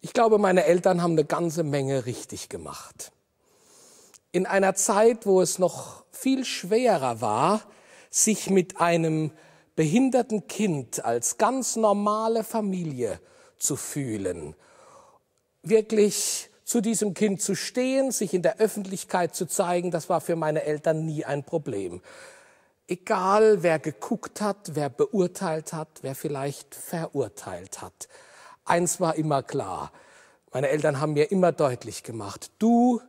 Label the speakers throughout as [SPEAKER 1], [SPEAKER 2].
[SPEAKER 1] Ich glaube, meine Eltern haben eine ganze Menge richtig gemacht.
[SPEAKER 2] In einer Zeit, wo es noch viel schwerer war, sich mit einem behinderten Kind als ganz normale Familie zu fühlen, wirklich zu diesem Kind zu stehen, sich in der Öffentlichkeit zu zeigen, das war für meine Eltern nie ein Problem. Egal, wer geguckt hat, wer beurteilt hat, wer vielleicht verurteilt hat. Eins war immer klar. Meine Eltern haben mir immer deutlich gemacht, du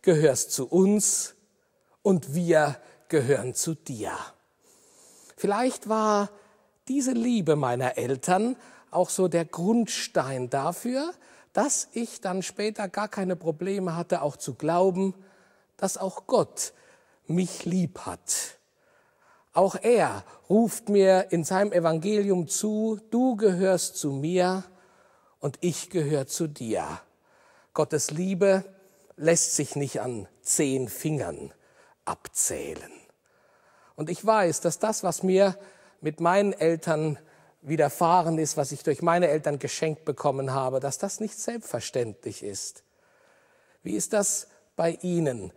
[SPEAKER 2] gehörst zu uns und wir gehören zu dir. Vielleicht war diese Liebe meiner Eltern auch so der Grundstein dafür, dass ich dann später gar keine Probleme hatte, auch zu glauben, dass auch Gott mich lieb hat. Auch er ruft mir in seinem Evangelium zu, du gehörst zu mir und ich gehöre zu dir. Gottes Liebe lässt sich nicht an zehn Fingern abzählen. Und ich weiß, dass das, was mir mit meinen Eltern widerfahren ist, was ich durch meine Eltern geschenkt bekommen habe, dass das nicht selbstverständlich ist. Wie ist das bei Ihnen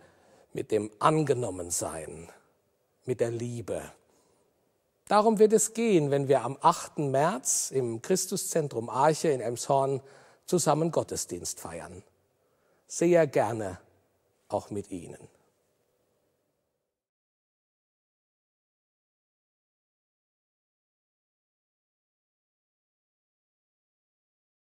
[SPEAKER 2] mit dem Angenommensein, mit der Liebe? Darum wird es gehen, wenn wir am 8. März im Christuszentrum Arche in Emshorn zusammen Gottesdienst feiern. Sehr gerne
[SPEAKER 1] auch mit Ihnen.